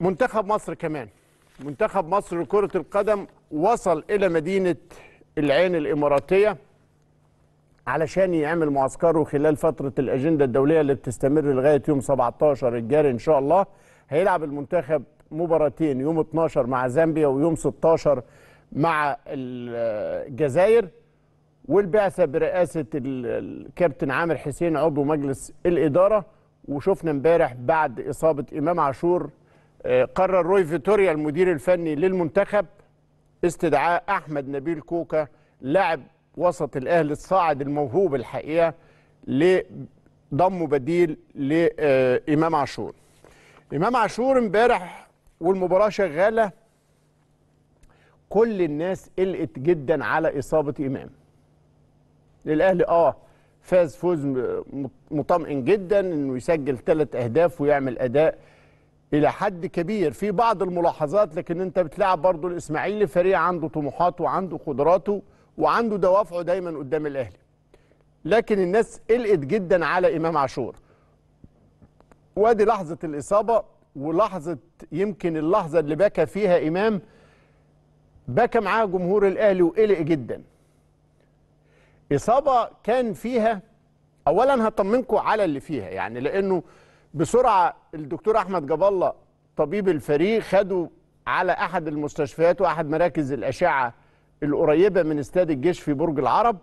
منتخب مصر كمان منتخب مصر لكرة القدم وصل إلى مدينة العين الإماراتية علشان يعمل معسكره خلال فترة الأجندة الدولية اللي بتستمر لغاية يوم 17 الجاري إن شاء الله هيلعب المنتخب مباراتين يوم 12 مع زامبيا ويوم 16 مع الجزائر والبعثة برئاسة الكابتن عامر حسين عضو مجلس الإدارة وشفنا امبارح بعد إصابة إمام عاشور آه، قرر روي فيتوريا المدير الفني للمنتخب استدعاء احمد نبيل كوكا لاعب وسط الاهلي الصاعد الموهوب الحقيقه لضم بديل لامام عاشور امام عاشور امبارح والمباراه شغاله كل الناس قلقت جدا على اصابه امام للاهلي اه فاز فوز مطمئن جدا انه يسجل ثلاث اهداف ويعمل اداء الى حد كبير في بعض الملاحظات لكن انت بتلعب برضه الاسماعيلي فريق عنده طموحاته وعنده قدراته وعنده دوافعه دايما قدام الاهلي لكن الناس قلقت جدا على امام عاشور وادي لحظه الاصابه ولحظه يمكن اللحظه اللي بكى فيها امام بكى معاه جمهور الاهلي وقلق جدا اصابه كان فيها اولا هطمنكم على اللي فيها يعني لانه بسرعه الدكتور احمد جاب الله طبيب الفريق خده على احد المستشفيات واحد مراكز الاشعه القريبه من استاد الجيش في برج العرب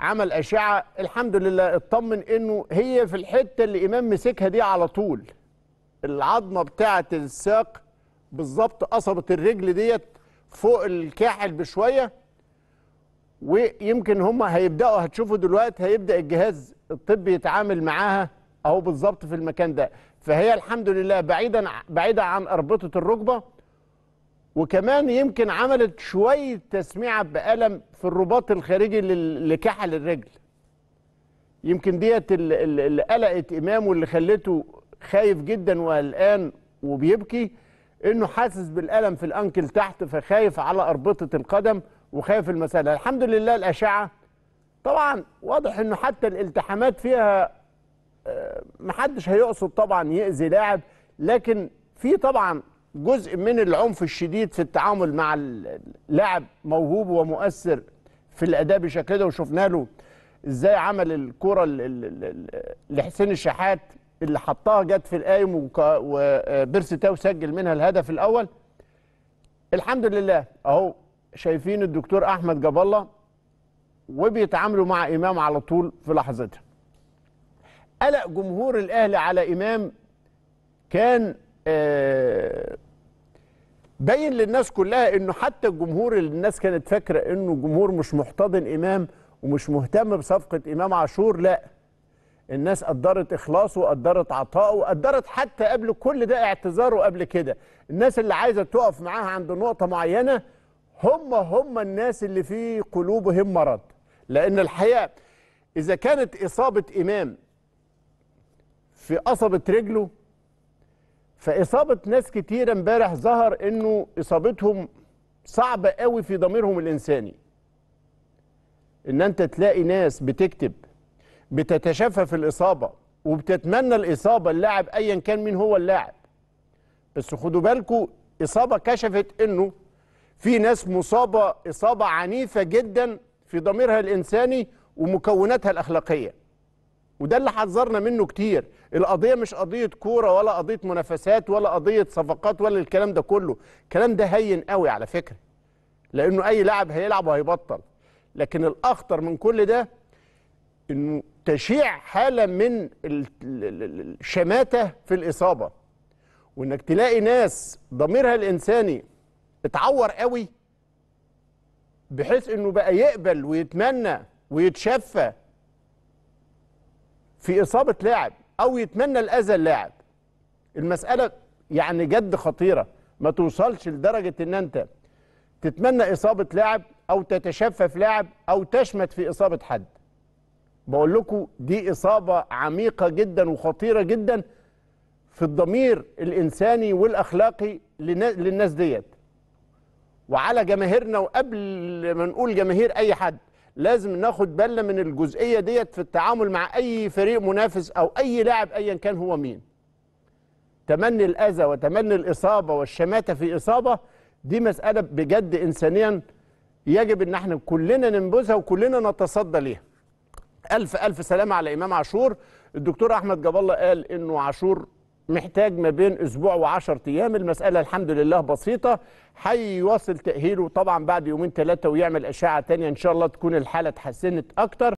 عمل اشعه الحمد لله اطمن انه هي في الحته اللي امام مسكها دي على طول العظمه بتاعه الساق بالظبط قصبه الرجل ديت فوق الكاحل بشويه ويمكن هم هيبداوا هتشوفوا دلوقتي هيبدا الجهاز الطبي يتعامل معاها اهو بالظبط في المكان ده فهي الحمد لله بعيدا بعيده عن اربطه الركبه وكمان يمكن عملت شويه تسميعه بالم في الرباط الخارجي لكحل الرجل يمكن ديت اللي قلقت امامه اللي خلته خايف جدا وقلقان وبيبكي انه حاسس بالالم في الانكل تحت فخايف على اربطه القدم وخايف المساله الحمد لله الاشعه طبعا واضح انه حتى الالتحامات فيها محدش هيقصد طبعا يأذي لاعب لكن في طبعا جزء من العنف الشديد في التعامل مع اللاعب موهوب ومؤثر في الاداء بشكل ده وشفنا له ازاي عمل الكره لحسين الشحات اللي حطها جت في القايم وبيرسي تاو سجل منها الهدف الاول الحمد لله اهو شايفين الدكتور احمد جاب الله وبيتعاملوا مع امام على طول في لحظتها قلق جمهور الأهلي على إمام كان آه، باين للناس كلها انه حتى الجمهور اللي الناس كانت فاكره انه جمهور مش محتضن امام ومش مهتم بصفقه امام عاشور لا الناس قدرت اخلاصه وقدرت عطائه وقدرت حتى قبل كل ده اعتذاره قبل كده الناس اللي عايزه تقف معاها عند نقطه معينه هم هم الناس اللي في قلوبهم مرض لان الحقيقه اذا كانت اصابه امام في قصبة رجله فإصابة ناس كتيرة امبارح ظهر إنه إصابتهم صعبة قوي في ضميرهم الإنساني إن أنت تلاقي ناس بتكتب بتتشافى في الإصابة وبتتمنى الإصابة اللاعب أيا كان مين هو اللاعب بس خدوا بالكم إصابة كشفت إنه في ناس مصابة إصابة عنيفة جدا في ضميرها الإنساني ومكوناتها الأخلاقية وده اللي حذرنا منه كتير القضيه مش قضيه كوره ولا قضيه منافسات ولا قضيه صفقات ولا الكلام ده كله الكلام ده هين قوي على فكره لانه اي لاعب هيلعب وهيبطل لكن الاخطر من كل ده انه تشيع حاله من الشماته في الاصابه وانك تلاقي ناس ضميرها الانساني اتعور قوي بحيث انه بقى يقبل ويتمنى ويتشفى في إصابة لاعب أو يتمنى الأذى اللاعب المسألة يعني جد خطيرة ما توصلش لدرجة أن أنت تتمنى إصابة لاعب أو تتشفى في لاعب أو تشمت في إصابة حد بقول لكم دي إصابة عميقة جدا وخطيرة جدا في الضمير الإنساني والأخلاقي للناس ديت وعلى جماهيرنا وقبل ما نقول جماهير أي حد لازم ناخد بالنا من الجزئيه ديت في التعامل مع اي فريق منافس او اي لاعب ايا كان هو مين تمني الاذى وتمني الاصابه والشماته في اصابه دي مساله بجد انسانيا يجب ان احنا كلنا ننبذها وكلنا نتصدى ليها الف الف سلامة على امام عاشور الدكتور احمد جاب الله قال انه عاشور محتاج ما بين اسبوع و10 ايام المساله الحمد لله بسيطه هيواصل تاهيله طبعا بعد يومين ثلاثه ويعمل اشعه ثانيه ان شاء الله تكون الحاله اتحسنت اكتر